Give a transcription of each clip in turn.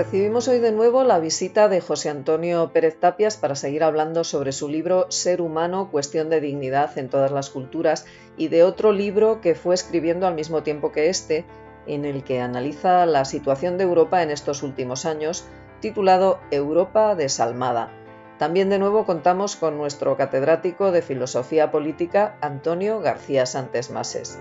Recibimos hoy de nuevo la visita de José Antonio Pérez Tapias para seguir hablando sobre su libro Ser humano, cuestión de dignidad en todas las culturas y de otro libro que fue escribiendo al mismo tiempo que este, en el que analiza la situación de Europa en estos últimos años, titulado Europa desalmada. También de nuevo contamos con nuestro catedrático de Filosofía Política, Antonio García Santes Mases.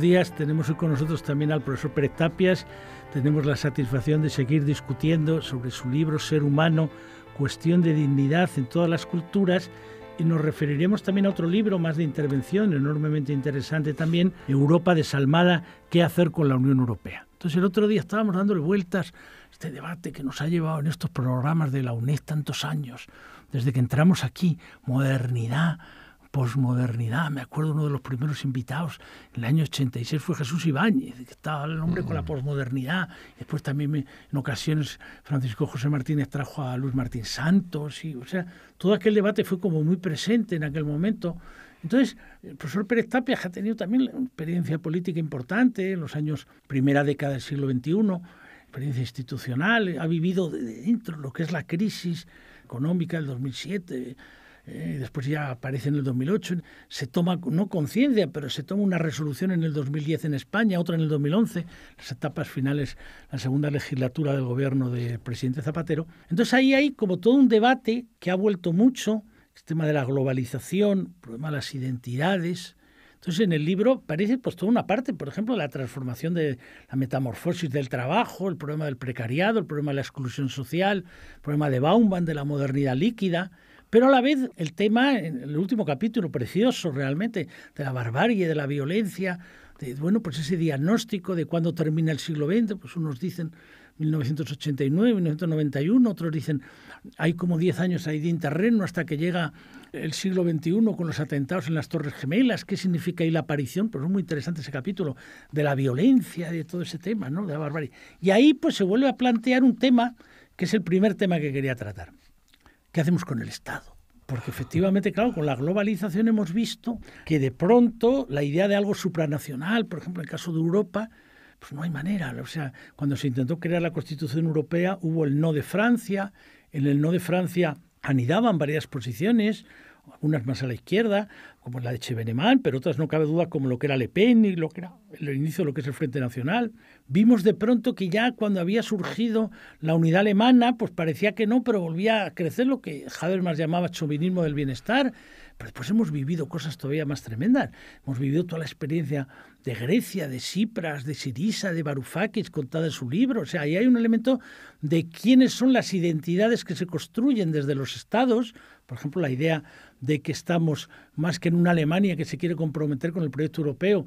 días. Tenemos hoy con nosotros también al profesor Pérez Tapias. Tenemos la satisfacción de seguir discutiendo sobre su libro Ser Humano, cuestión de dignidad en todas las culturas. Y nos referiremos también a otro libro más de intervención, enormemente interesante también, Europa desalmada, ¿qué hacer con la Unión Europea? Entonces el otro día estábamos dándole vueltas este debate que nos ha llevado en estos programas de la UNED tantos años, desde que entramos aquí, modernidad, posmodernidad. Me acuerdo uno de los primeros invitados en el año 86 fue Jesús Ibáñez, que estaba el hombre con la mm. posmodernidad. Después también en ocasiones Francisco José Martínez trajo a Luis Martín Santos. Y, o sea, todo aquel debate fue como muy presente en aquel momento. Entonces, el profesor Pérez Tapia ha tenido también experiencia política importante en los años primera década del siglo XXI, experiencia institucional, ha vivido de dentro lo que es la crisis económica del 2007 eh, después ya aparece en el 2008, se toma, no conciencia, pero se toma una resolución en el 2010 en España, otra en el 2011, las etapas finales, la segunda legislatura del gobierno del presidente Zapatero. Entonces ahí hay como todo un debate que ha vuelto mucho, el tema de la globalización, problema de las identidades, entonces, en el libro parece pues toda una parte, por ejemplo, la transformación de la metamorfosis del trabajo, el problema del precariado, el problema de la exclusión social, el problema de Bauman, de la modernidad líquida, pero a la vez el tema, en el último capítulo precioso realmente, de la barbarie, de la violencia, de, bueno, pues ese diagnóstico de cuándo termina el siglo XX, pues unos dicen 1989, 1991, otros dicen hay como 10 años ahí de interreno hasta que llega el siglo XXI con los atentados en las Torres Gemelas, qué significa ahí la aparición, pero pues es muy interesante ese capítulo, de la violencia, de todo ese tema, ¿no? de la barbarie. Y ahí pues se vuelve a plantear un tema que es el primer tema que quería tratar. ¿qué hacemos con el Estado? Porque efectivamente, claro, con la globalización hemos visto que de pronto la idea de algo supranacional, por ejemplo, en el caso de Europa, pues no hay manera. O sea, cuando se intentó crear la Constitución Europea hubo el no de Francia, en el no de Francia anidaban varias posiciones, algunas más a la izquierda, como la de Chevenemán, pero otras no cabe duda como lo que era Le Pen y lo que era el inicio de lo que es el Frente Nacional. Vimos de pronto que ya cuando había surgido la unidad alemana, pues parecía que no, pero volvía a crecer lo que Habermas llamaba chauvinismo del bienestar. Pero después hemos vivido cosas todavía más tremendas. Hemos vivido toda la experiencia de Grecia, de Cipras, de Sirisa, de Varoufakis, contada en su libro. O sea, ahí hay un elemento de quiénes son las identidades que se construyen desde los estados. Por ejemplo, la idea de que estamos más que en una Alemania que se quiere comprometer con el proyecto europeo,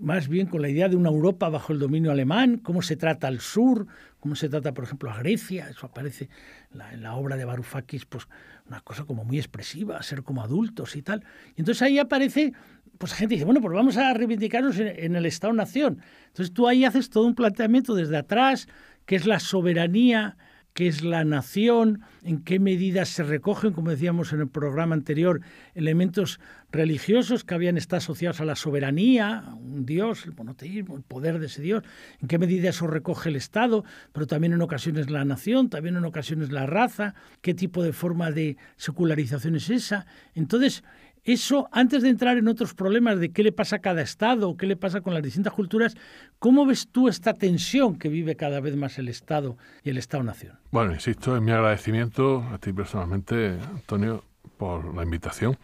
más bien con la idea de una Europa bajo el dominio alemán, cómo se trata al sur, cómo se trata, por ejemplo, a Grecia, eso aparece en la, obra de Varoufakis, pues una cosa como muy expresiva, ser como adultos y tal. Y entonces ahí aparece pues la gente dice, bueno, pues vamos a reivindicarnos en, el Estado-Nación. Entonces tú ahí haces todo un planteamiento desde atrás, que es la soberanía, que es la nación, en qué medidas se recogen, como decíamos en el programa anterior, elementos religiosos que habían estado asociados a la soberanía, un dios, el monoteísmo, el poder de ese dios, en qué medida eso recoge el Estado, pero también en ocasiones la nación, también en ocasiones la raza, qué tipo de forma de secularización es esa. Entonces, eso, antes de entrar en otros problemas de qué le pasa a cada Estado, qué le pasa con las distintas culturas, ¿cómo ves tú esta tensión que vive cada vez más el Estado y el Estado-Nación? Bueno, insisto, en mi agradecimiento a ti personalmente, Antonio, por la invitación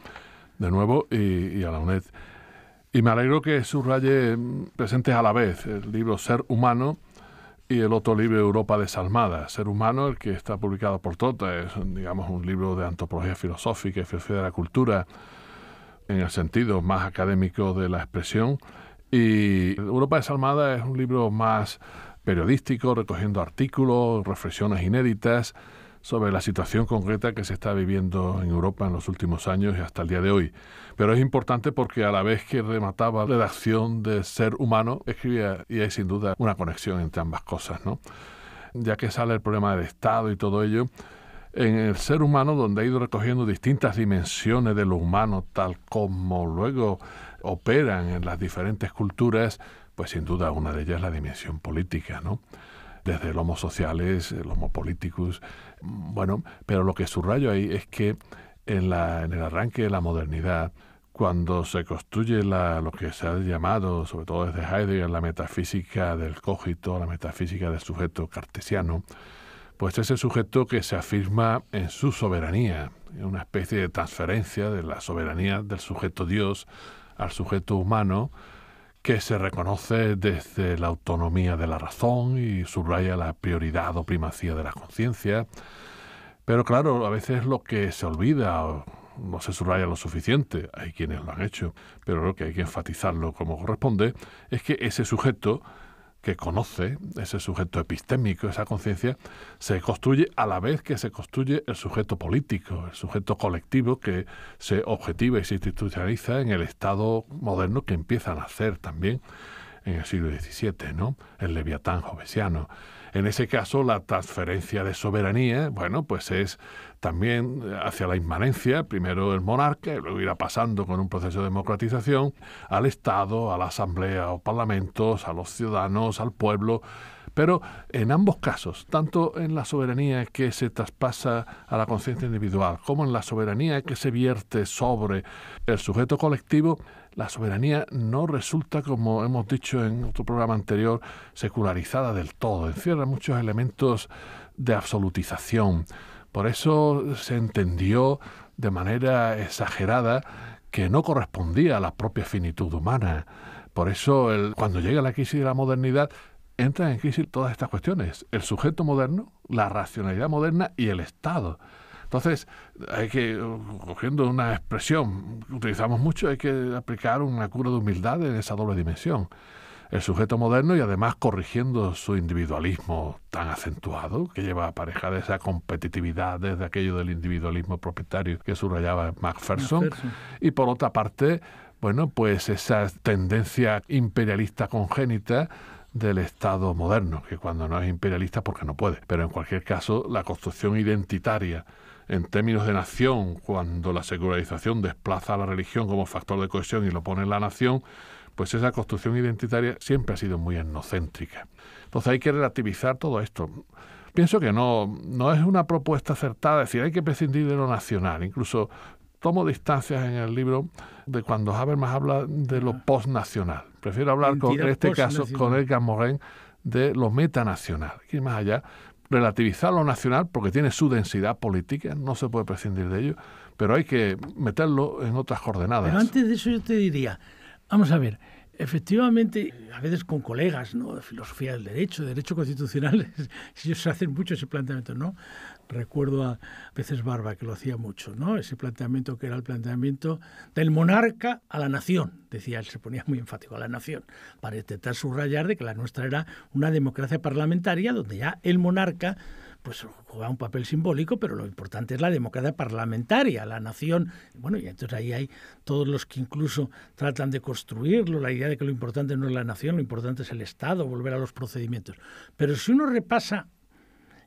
de nuevo y, a la UNED. Y me alegro que subraye presentes a la vez el libro Ser Humano y el otro libro Europa Desalmada. Ser Humano, el que está publicado por Tota, es digamos un libro de antropología filosófica y filosofía de la cultura en el sentido más académico de la expresión. Y Europa Desalmada es un libro más periodístico, recogiendo artículos, reflexiones inéditas sobre la situación concreta que se está viviendo en Europa en los últimos años y hasta el día de hoy. Pero es importante porque a la vez que remataba ...la redacción de ser humano, escribía, y hay sin duda una conexión entre ambas cosas, ¿no? Ya que sale el problema del Estado y todo ello, en el ser humano, donde ha ido recogiendo distintas dimensiones de lo humano, tal como luego operan en las diferentes culturas, pues sin duda una de ellas es la dimensión política, Desde el homo sociales, el homo politicus, bueno, pero lo que subrayo ahí es que en, el arranque de la modernidad, cuando se construye la, lo que se ha llamado, sobre todo desde Heidegger, la metafísica del cogito, la metafísica del sujeto cartesiano, pues ese sujeto que se afirma en su soberanía, en una especie de transferencia de la soberanía del sujeto Dios al sujeto humano, que se reconoce desde la autonomía de la razón y subraya la prioridad o primacía de la conciencia. Pero claro, a veces lo que se olvida o no se subraya lo suficiente, hay quienes lo han hecho, pero lo que hay que enfatizarlo como corresponde, es que ese sujeto que conoce ese sujeto epistémico, esa conciencia, se construye a la vez que se construye el sujeto político, el sujeto colectivo que se objetiva y se institucionaliza en el Estado moderno que empieza a nacer también en el siglo XVII, ¿no? El leviatán jovesiano. En ese caso, la transferencia de soberanía, bueno, pues es también eh, hacia la inmanencia, primero el monarca, luego irá pasando con un proceso de democratización al Estado, a la Asamblea o parlamentos, a los ciudadanos, al pueblo, pero en ambos casos, tanto en la soberanía que se traspasa a la conciencia individual como en la soberanía que se vierte sobre el sujeto colectivo, la soberanía no resulta, como hemos dicho en otro programa anterior, secularizada del todo. Encierra muchos elementos de absolutización. Por eso se entendió de manera exagerada que no correspondía a la propia finitud humana. Por eso, cuando llega la crisis de la modernidad, entran en crisis todas estas cuestiones, el sujeto moderno, la racionalidad moderna y el Estado. Entonces, hay que, uh, cogiendo una expresión que utilizamos mucho, hay que aplicar una cura de humildad en esa doble dimensión. El sujeto moderno y además corrigiendo su individualismo tan acentuado que lleva a esa competitividad desde aquello del individualismo propietario que subrayaba MacPherson. Y por otra parte, bueno, pues esa tendencia imperialista congénita del Estado moderno, que cuando no es imperialista porque no puede. Pero en cualquier caso, la construcción identitaria en términos de nación, cuando la secularización desplaza a la religión como factor de cohesión y lo pone en la nación, pues esa construcción identitaria siempre ha sido muy etnocéntrica. Entonces hay que relativizar todo esto. Pienso que no, no es una propuesta acertada, es decir, hay que prescindir de lo nacional. Incluso tomo distancias en el libro de cuando Habermas habla de lo posnacional prefiero hablar con este caso con Edgar Morin de lo metanacional, y más allá, relativizar lo nacional porque tiene su densidad política, no se puede prescindir de ello, pero hay que meterlo en otras coordenadas. Pero antes de eso yo te diría, vamos a ver, Efectivamente, a veces con colegas, ¿no? De filosofía del derecho, de derecho constitucional, ellos hacen mucho ese planteamiento, ¿no? Recuerdo a veces Barba que lo hacía mucho, ¿no? Ese planteamiento que era el planteamiento del monarca a la nación, decía él, se ponía muy enfático a la nación, para intentar subrayar de que la nuestra era una democracia parlamentaria donde ya el monarca pues juega un papel simbólico, pero lo importante es la democracia parlamentaria, la nación. Bueno, y entonces ahí hay todos los que incluso tratan de construirlo, la idea de que lo importante no es la nación, lo importante es el Estado, volver a los procedimientos. Pero si uno repasa,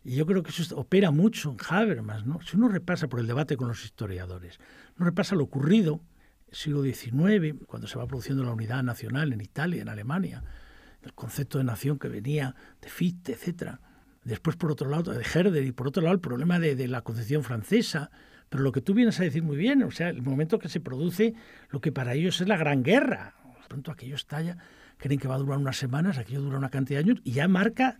y yo creo que eso opera mucho en Habermas, ¿no? si uno repasa por el debate con los historiadores, uno repasa lo ocurrido el siglo XIX, cuando se va produciendo la unidad nacional en Italia, en Alemania, el concepto de nación que venía de Fichte, etcétera, Después, por otro lado, de Herder y por otro lado, el problema de, la concepción francesa. Pero lo que tú vienes a decir muy bien, o sea, el momento que se produce lo que para ellos es la gran guerra. De pronto aquello estalla, creen que va a durar unas semanas, aquello dura una cantidad de años y ya marca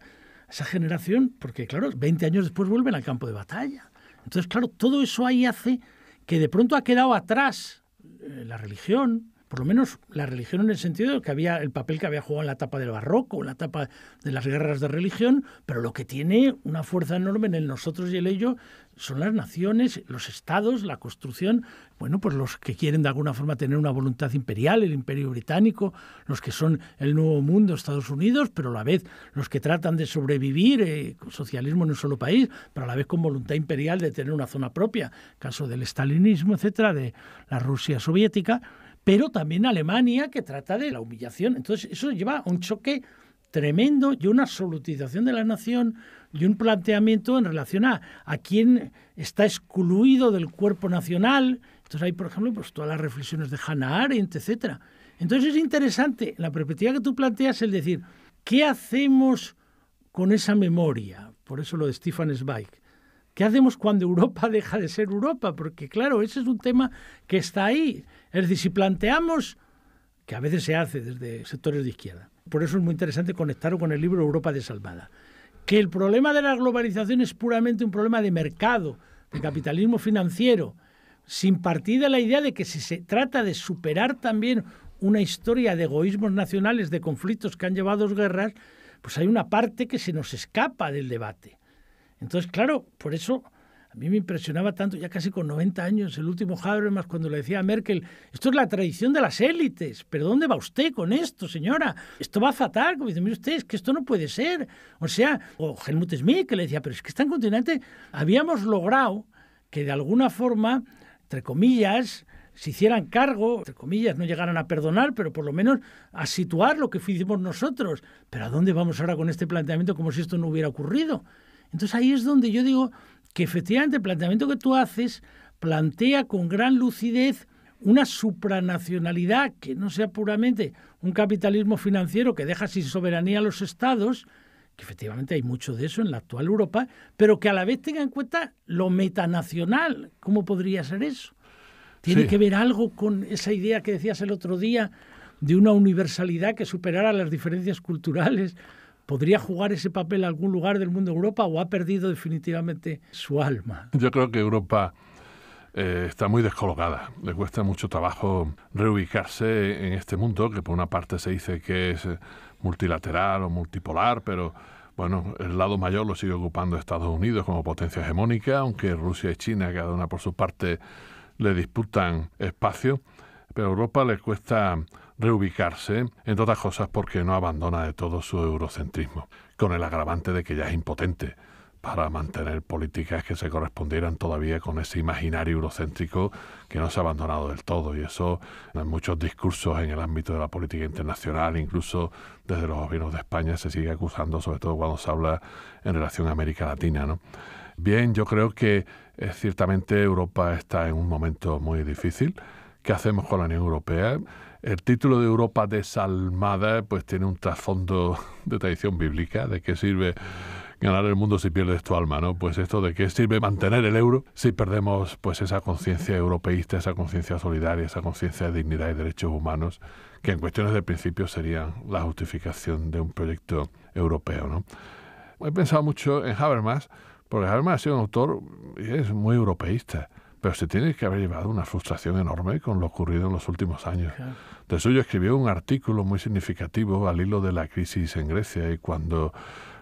esa generación, porque claro, 20 años después vuelven al campo de batalla. Entonces, claro, todo eso ahí hace que de pronto ha quedado atrás eh, la religión, por lo menos la religión en el sentido de que había el papel que había jugado en la etapa del barroco, en la etapa de las guerras de religión, pero lo que tiene una fuerza enorme en el nosotros y el ello son las naciones, los estados, la construcción, bueno, pues los que quieren de alguna forma tener una voluntad imperial, el imperio británico, los que son el nuevo mundo, Estados Unidos, pero a la vez los que tratan de sobrevivir, eh, socialismo en un solo país, pero a la vez con voluntad imperial de tener una zona propia, caso del estalinismo, etcétera, de la Rusia soviética pero también Alemania que trata de la humillación. Entonces eso lleva a un choque tremendo y una absolutización de la nación y un planteamiento en relación a, quién está excluido del cuerpo nacional. Entonces hay, por ejemplo, pues, todas las reflexiones de Hannah Arendt, etc. Entonces es interesante la perspectiva que tú planteas el decir, ¿qué hacemos con esa memoria? Por eso lo de Stefan Zweig. ¿Qué hacemos cuando Europa deja de ser Europa? Porque claro, ese es un tema que está ahí. Es decir, si planteamos, que a veces se hace desde sectores de izquierda, por eso es muy interesante conectarlo con el libro Europa desalmada, que el problema de la globalización es puramente un problema de mercado, de capitalismo financiero, sin partir de la idea de que si se trata de superar también una historia de egoísmos nacionales, de conflictos que han llevado a guerras, pues hay una parte que se nos escapa del debate. Entonces, claro, por eso a mí me impresionaba tanto, ya casi con 90 años, el último Habermas, cuando le decía a Merkel, esto es la tradición de las élites, pero ¿dónde va usted con esto, señora? Esto va a fatal, como dice, usted, es que esto no puede ser. O sea, o Helmut Schmidt, que le decía, pero es que es en continente, habíamos logrado que de alguna forma, entre comillas, se hicieran cargo, entre comillas, no llegaran a perdonar, pero por lo menos a situar lo que hicimos nosotros. Pero ¿a dónde vamos ahora con este planteamiento como si esto no hubiera ocurrido? Entonces ahí es donde yo digo que efectivamente el planteamiento que tú haces plantea con gran lucidez una supranacionalidad que no sea puramente un capitalismo financiero que deja sin soberanía a los estados, que efectivamente hay mucho de eso en la actual Europa, pero que a la vez tenga en cuenta lo metanacional. ¿Cómo podría ser eso? Tiene que ver algo con esa idea que decías el otro día de una universalidad que superara las diferencias culturales, ¿Podría jugar ese papel en algún lugar del mundo Europa o ha perdido definitivamente su alma? Yo creo que Europa eh, está muy descolocada. Le cuesta mucho trabajo reubicarse en este mundo, que por una parte se dice que es eh, multilateral o multipolar, pero bueno, el lado mayor lo sigue ocupando Estados Unidos como potencia hegemónica, aunque Rusia y China, cada una por su parte, le disputan espacio. Pero a Europa le cuesta reubicarse, entre otras cosas porque no abandona de todo su eurocentrismo, con el agravante de que ya es impotente para mantener políticas que se correspondieran todavía con ese imaginario eurocéntrico que no se ha abandonado del todo. Y eso en muchos discursos en el ámbito de la política internacional, incluso desde los gobiernos de España, se sigue acusando, sobre todo cuando se habla en relación a América Latina. ¿no? Bien, yo creo que eh, ciertamente Europa está en un momento muy difícil. ¿Qué hacemos con la Unión Europea? El título de Europa desalmada pues tiene un trasfondo de tradición bíblica, de qué sirve ganar el mundo si pierdes tu alma, ¿no? Pues esto de qué sirve mantener el euro si perdemos pues esa conciencia europeísta, esa conciencia solidaria, esa conciencia de dignidad y derechos humanos, que en cuestiones de principio serían la justificación de un proyecto europeo, ¿no? He pensado mucho en Habermas, porque Habermas ha sido un autor muy europeísta pero se tiene que haber llevado una frustración enorme con lo ocurrido en los últimos años. De suyo escribió un artículo muy significativo al hilo de la crisis en Grecia y cuando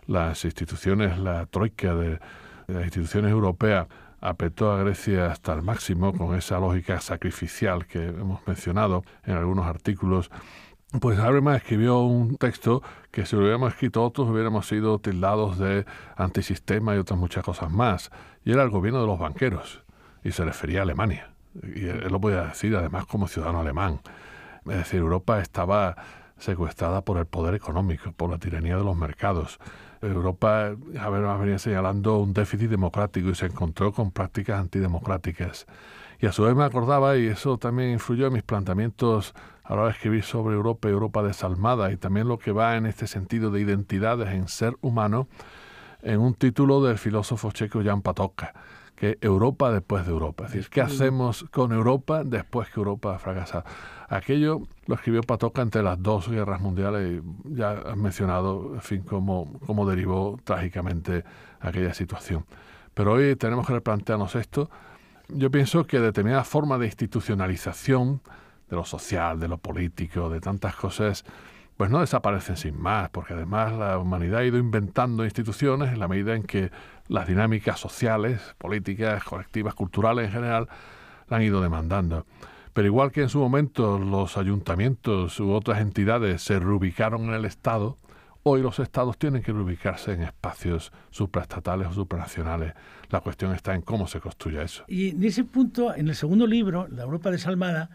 las instituciones, la troika de, las instituciones europeas apetó a Grecia hasta el máximo con esa lógica sacrificial que hemos mencionado en algunos artículos, pues además escribió un texto que si lo hubiéramos escrito otros hubiéramos sido tildados de antisistema y otras muchas cosas más, y era el gobierno de los banqueros y se refería a Alemania. Y él, lo podía decir además como ciudadano alemán. Es decir, Europa estaba secuestrada por el poder económico, por la tiranía de los mercados. Europa a ver, venía señalando un déficit democrático y se encontró con prácticas antidemocráticas. Y a su vez me acordaba, y eso también influyó en mis planteamientos a la hora de escribir sobre Europa, Europa desalmada, y también lo que va en este sentido de identidades en ser humano, en un título del filósofo checo Jan Patocka que Europa después de Europa. Es decir, ¿qué hacemos con Europa después que Europa ha fracasado? Aquello lo escribió Patoca entre las dos guerras mundiales y ya has mencionado, fin, cómo, cómo derivó trágicamente aquella situación. Pero hoy tenemos que replantearnos esto. Yo pienso que determinada forma de institucionalización de lo social, de lo político, de tantas cosas, pues no desaparecen sin más, porque además la humanidad ha ido inventando instituciones en la medida en que las dinámicas sociales, políticas, colectivas, culturales en general, han ido demandando. Pero igual que en su momento los ayuntamientos u otras entidades se reubicaron en el Estado, hoy los Estados tienen que reubicarse en espacios supraestatales o supranacionales. La cuestión está en cómo se construye eso. Y en ese punto, en el segundo libro, La Europa desalmada,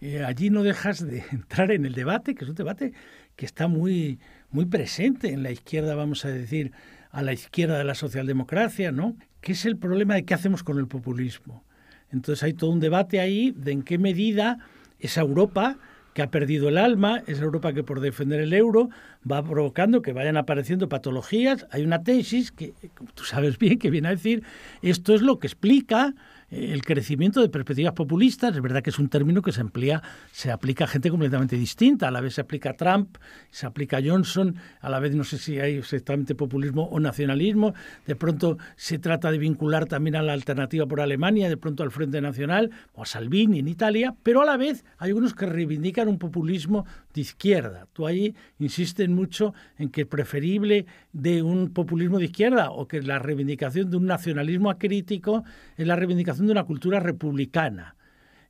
eh, allí no dejas de entrar en el debate, que es un debate que está muy, muy presente en la izquierda, vamos a decir, a la izquierda de la socialdemocracia, ¿no? ¿Qué es el problema de qué hacemos con el populismo. Entonces hay todo un debate ahí de en qué medida esa Europa que ha perdido el alma, esa Europa que por defender el euro va provocando que vayan apareciendo patologías. Hay una tesis que tú sabes bien que viene a decir, esto es lo que explica el crecimiento de perspectivas populistas. Es verdad que es un término que se emplea, se aplica a gente completamente distinta. A la vez se aplica a Trump, se aplica a Johnson, a la vez no sé si hay exactamente populismo o nacionalismo. De pronto se trata de vincular también a la alternativa por Alemania, de pronto al Frente Nacional o a Salvini en Italia, pero a la vez hay algunos que reivindican un populismo de izquierda. Tú ahí insisten mucho en que es preferible de un populismo de izquierda o que la reivindicación de un nacionalismo acrítico es la reivindicación de una cultura republicana.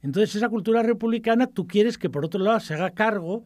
Entonces esa cultura republicana tú quieres que por otro lado se haga cargo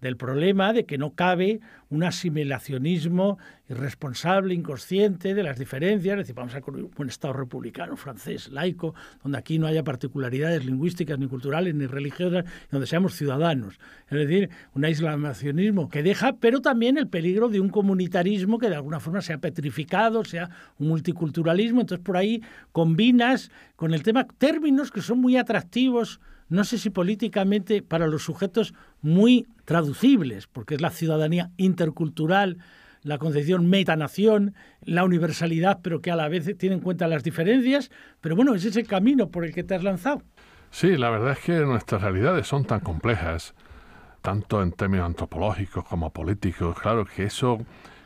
del problema de que no cabe un asimilacionismo irresponsable, inconsciente de las diferencias. Es decir, vamos a un Estado republicano, francés, laico, donde aquí no haya particularidades lingüísticas, ni culturales, ni religiosas, donde seamos ciudadanos. Es decir, un aislacionismo que deja, pero también el peligro de un comunitarismo que de alguna forma sea petrificado, sea un multiculturalismo. Entonces, por ahí combinas con el tema términos que son muy atractivos no sé si políticamente para los sujetos muy traducibles, porque es la ciudadanía intercultural, la concepción metanación, la universalidad, pero que a la vez tiene en cuenta las diferencias, pero bueno, es ese camino por el que te has lanzado. Sí, la verdad es que nuestras realidades son tan complejas, tanto en términos antropológicos como políticos, claro que eso,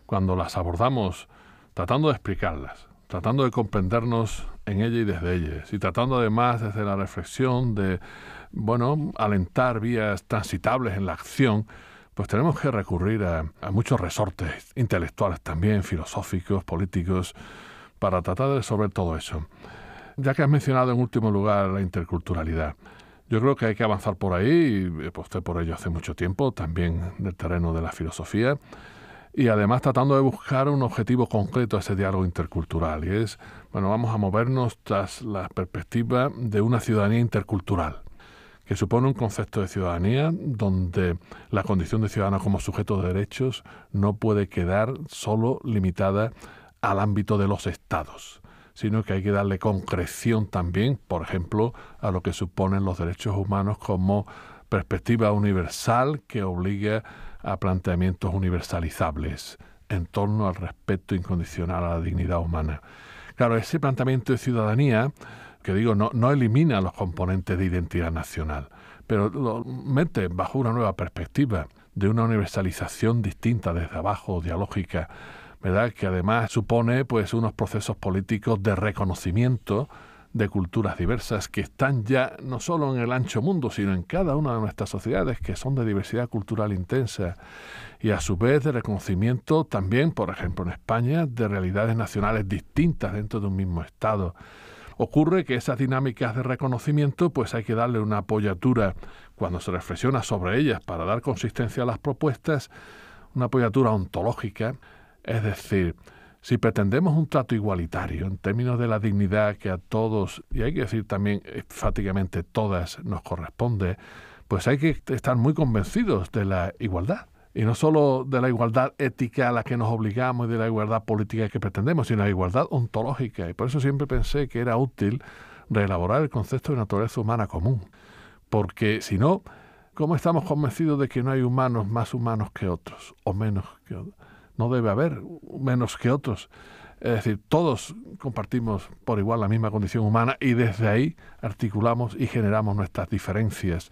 cuando las abordamos, tratando de explicarlas, tratando de comprendernos en ella y desde ella, y tratando además desde la reflexión de, bueno, alentar vías transitables en la acción, pues tenemos que recurrir a, muchos resortes intelectuales también, filosóficos, políticos, para tratar de resolver todo eso. Ya que has mencionado en último lugar la interculturalidad, yo creo que hay que avanzar por ahí, y eh, puesto por ello hace mucho tiempo, también del terreno de la filosofía y además tratando de buscar un objetivo concreto a ese diálogo intercultural. Y es, bueno, vamos a movernos tras la perspectiva de una ciudadanía intercultural, que supone un concepto de ciudadanía donde la condición de ciudadano como sujeto de derechos no puede quedar solo limitada al ámbito de los estados sino que hay que darle concreción también, por ejemplo, a lo que suponen los derechos humanos como perspectiva universal que obliga a planteamientos universalizables en torno al respeto incondicional a la dignidad humana. Claro, ese planteamiento de ciudadanía, que digo, no, no elimina los componentes de identidad nacional, pero lo mete bajo una nueva perspectiva, de una universalización distinta desde abajo, dialógica, ¿verdad? que además supone pues unos procesos políticos de reconocimiento de culturas diversas que están ya no solo en el ancho mundo, sino en cada una de nuestras sociedades que son de diversidad cultural intensa y a su vez de reconocimiento también, por ejemplo, en España, de realidades nacionales distintas dentro de un mismo Estado. Ocurre que esas dinámicas de reconocimiento pues hay que darle una apoyatura cuando se reflexiona sobre ellas para dar consistencia a las propuestas, una apoyatura ontológica, es decir, si pretendemos un trato igualitario en términos de la dignidad que a todos, y hay que decir también enfáticamente todas, nos corresponde, pues hay que estar muy convencidos de la igualdad. Y no solo de la igualdad ética a la que nos obligamos y de la igualdad política que pretendemos, sino de la igualdad ontológica. Y por eso siempre pensé que era útil reelaborar el concepto de naturaleza humana común. Porque si no, ¿cómo estamos convencidos de que no hay humanos más humanos que otros o menos que otros? no debe haber menos que otros. Es decir, todos compartimos por igual la misma condición humana y desde ahí articulamos y generamos nuestras diferencias.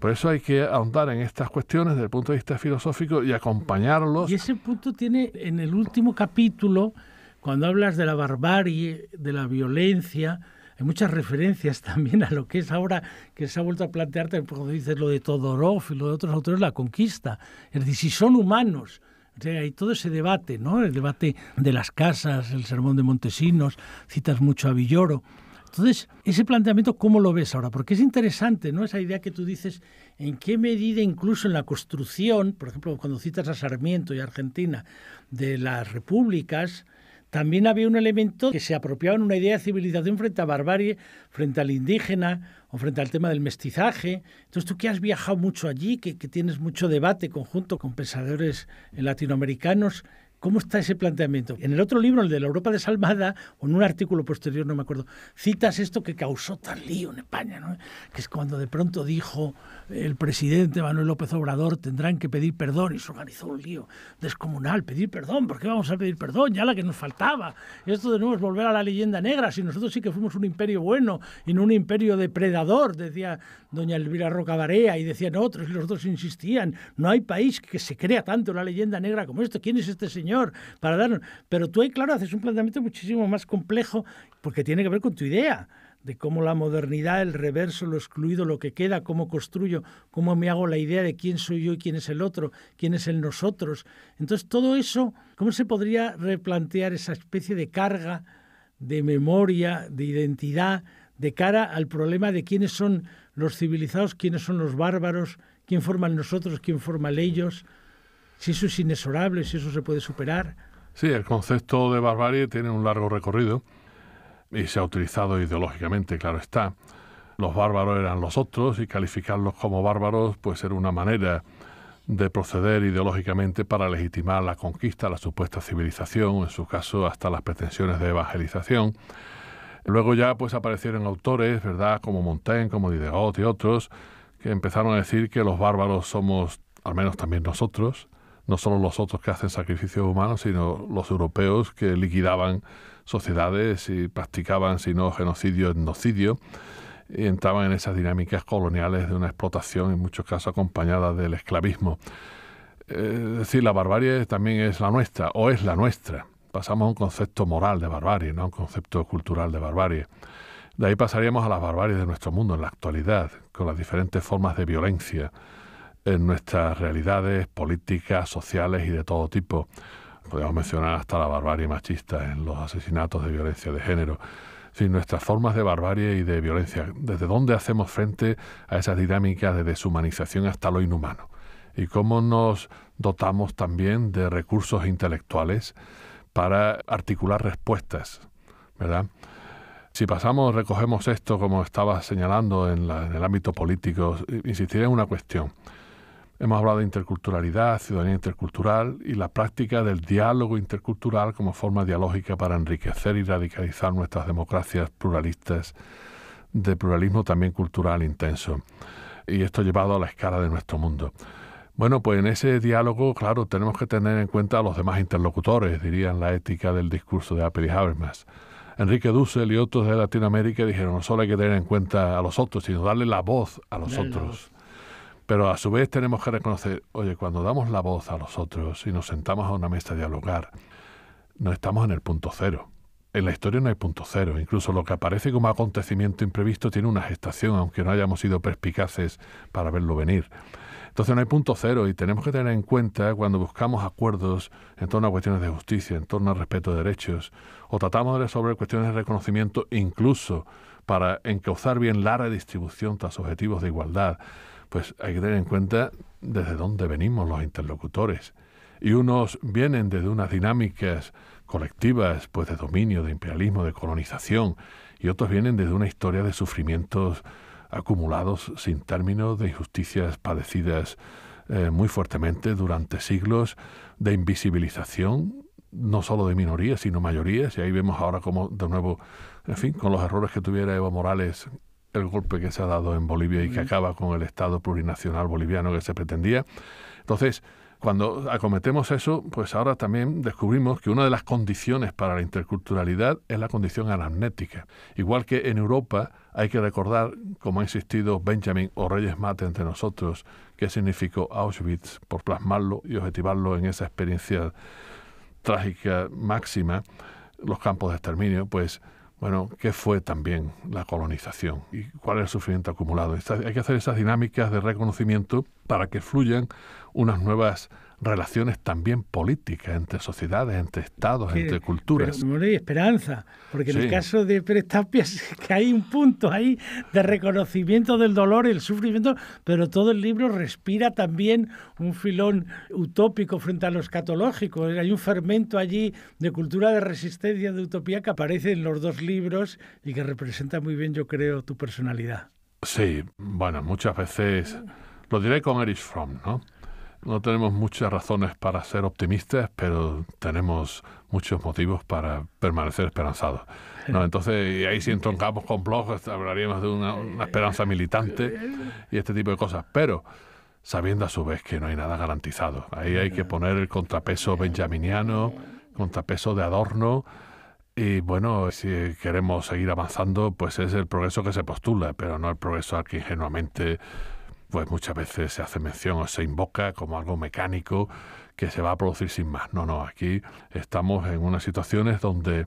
Por eso hay que ahondar en estas cuestiones desde el punto de vista filosófico y acompañarlos. Y ese punto tiene en el último capítulo, cuando hablas de la barbarie, de la violencia, hay muchas referencias también a lo que es ahora que se ha vuelto a plantear, cuando dices lo de Todorov y lo de otros autores, la conquista. Es decir, si son humanos, hay todo ese debate, ¿no? El debate de las casas, el sermón de Montesinos, citas mucho a Villoro. Entonces, ese planteamiento, ¿cómo lo ves ahora? Porque es interesante, ¿no? Esa idea que tú dices, ¿en qué medida incluso en la construcción, por ejemplo, cuando citas a Sarmiento y Argentina, de las repúblicas, también había un elemento que se apropiaba en una idea de civilización frente a barbarie, frente al indígena o frente al tema del mestizaje. Entonces tú que has viajado mucho allí, que, que tienes mucho debate conjunto con pensadores latinoamericanos, ¿Cómo está ese planteamiento? En el otro libro, el de la Europa desalmada, o en un artículo posterior, no me acuerdo, citas esto que causó tan lío en España, ¿no? que es cuando de pronto dijo el presidente Manuel López Obrador, tendrán que pedir perdón, y se organizó un lío descomunal, pedir perdón, ¿por qué vamos a pedir perdón? Ya la que nos faltaba. Esto de nuevo es volver a la leyenda negra, si nosotros sí que fuimos un imperio bueno y no un imperio depredador, decía doña Elvira Roca Barea, y decían otros, y los otros insistían, no hay país que se crea tanto la leyenda negra como esto, ¿quién es este señor? para darnos. Pero tú ahí, claro, haces un planteamiento muchísimo más complejo porque tiene que ver con tu idea de cómo la modernidad, el reverso, lo excluido, lo que queda, cómo construyo, cómo me hago la idea de quién soy yo y quién es el otro, quién es el nosotros. Entonces, todo eso, ¿cómo se podría replantear esa especie de carga, de memoria, de identidad, de cara al problema de quiénes son los civilizados, quiénes son los bárbaros, quién forman nosotros, quién forman ellos? si eso es inexorable, si eso se puede superar. Sí, el concepto de barbarie tiene un largo recorrido y se ha utilizado ideológicamente, claro está. Los bárbaros eran los otros y calificarlos como bárbaros puede ser una manera de proceder ideológicamente para legitimar la conquista, la supuesta civilización, en su caso hasta las pretensiones de evangelización. Luego ya pues aparecieron autores, ¿verdad?, como Montaigne, como Diderot y otros, que empezaron a decir que los bárbaros somos al menos también nosotros, no solo los otros que hacen sacrificios humanos, sino los europeos que liquidaban sociedades y practicaban, si no genocidio, etnocidio, y entraban en esas dinámicas coloniales de una explotación, en muchos casos acompañada del esclavismo. Es decir, la barbarie también es la nuestra, o es la nuestra. Pasamos a un concepto moral de barbarie, no a un concepto cultural de barbarie. De ahí pasaríamos a las barbaries de nuestro mundo en la actualidad, con las diferentes formas de violencia, en nuestras realidades políticas, sociales y de todo tipo. Podemos mencionar hasta la barbarie machista en los asesinatos de violencia de género. Sin nuestras formas de barbarie y de violencia, desde dónde hacemos frente a esas dinámicas de deshumanización hasta lo inhumano, y cómo nos dotamos también de recursos intelectuales para articular respuestas, ¿verdad? Si pasamos, recogemos esto, como estaba señalando en, en el ámbito político, insistiré en una cuestión. Hemos hablado de interculturalidad, ciudadanía intercultural y la práctica del diálogo intercultural como forma dialógica para enriquecer y radicalizar nuestras democracias pluralistas de pluralismo también cultural intenso. Y esto llevado a la escala de nuestro mundo. Bueno, pues en ese diálogo, claro, tenemos que tener en cuenta a los demás interlocutores, dirían la ética del discurso de Apple y Habermas. Enrique Dussel y otros de Latinoamérica dijeron, no solo hay que tener en cuenta a los otros, sino darle la voz a los otros. Pero a su vez tenemos que reconocer, oye, cuando damos la voz a los otros y nos sentamos a una mesa a dialogar, no estamos en el punto cero. En la historia no hay punto cero. Incluso lo que aparece como acontecimiento imprevisto tiene una gestación, aunque no hayamos sido perspicaces para verlo venir. Entonces no hay punto cero y tenemos que tener en cuenta cuando buscamos acuerdos en torno a cuestiones de justicia, en torno al respeto de derechos, o tratamos de resolver cuestiones de reconocimiento incluso para encauzar bien la redistribución tras objetivos de igualdad, pues hay que tener en cuenta desde dónde venimos los interlocutores. Y unos vienen desde unas dinámicas colectivas, pues de dominio, de imperialismo, de colonización, y otros vienen desde una historia de sufrimientos acumulados sin término, de injusticias padecidas eh, muy fuertemente durante siglos, de invisibilización no solo de minorías, sino mayorías, y ahí vemos ahora como de nuevo, en fin, con los errores que tuviera Evo Morales el golpe que se ha dado en Bolivia y que acaba con el Estado plurinacional boliviano que se pretendía. Entonces, cuando acometemos eso, pues ahora también descubrimos que una de las condiciones para la interculturalidad es la condición anamnética. Igual que en Europa hay que recordar, como ha insistido Benjamin o Reyes Mate entre nosotros, qué significó Auschwitz por plasmarlo y objetivarlo en esa experiencia trágica máxima, los campos de exterminio, pues bueno, qué fue también la colonización y cuál es el sufrimiento acumulado. Hay que hacer esas dinámicas de reconocimiento para que fluyan unas nuevas relaciones también políticas entre sociedades, entre estados, entre culturas. Pero bueno, hay esperanza, porque en el caso de Pérez que hay un punto ahí de reconocimiento del dolor y el sufrimiento, pero todo el libro respira también un filón utópico frente a lo escatológico. Hay un fermento allí de cultura de resistencia, de utopía que aparece en los dos libros y que representa muy bien, yo creo, tu personalidad. Sí, bueno, muchas veces lo diré con Erich Fromm, ¿no? No tenemos muchas razones para ser optimistas, pero tenemos muchos motivos para permanecer esperanzados. entonces, y ahí si entroncamos con blogs, hablaríamos de una, esperanza militante y este tipo de cosas. Pero sabiendo a su vez que no hay nada garantizado. Ahí hay que poner el contrapeso benjaminiano, contrapeso de adorno. Y bueno, si queremos seguir avanzando, pues es el progreso que se postula, pero no el progreso al que ingenuamente pues muchas veces se hace mención o se invoca como algo mecánico que se va a producir sin más. No, no, aquí estamos en unas situaciones donde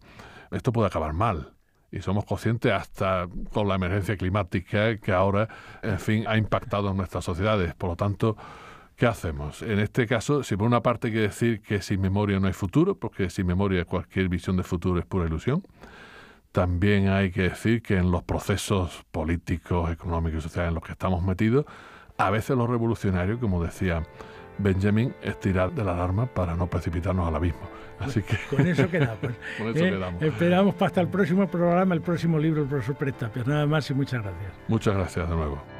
esto puede acabar mal. Y somos conscientes hasta con la emergencia climática que ahora, en fin, ha impactado en nuestras sociedades. Por lo tanto, ¿qué hacemos? En este caso, si por una parte hay que decir que sin memoria no hay futuro, porque sin memoria cualquier visión de futuro es pura ilusión, también hay que decir que en los procesos políticos, económicos y sociales en los que estamos metidos, a veces los revolucionarios, como decía Benjamin, es tirar de la alarma para no precipitarnos al abismo. Así que con eso quedamos. con eso eh, Esperamos hasta el próximo programa, el próximo libro del profesor Prestapias. Nada más y muchas gracias. Muchas gracias de nuevo.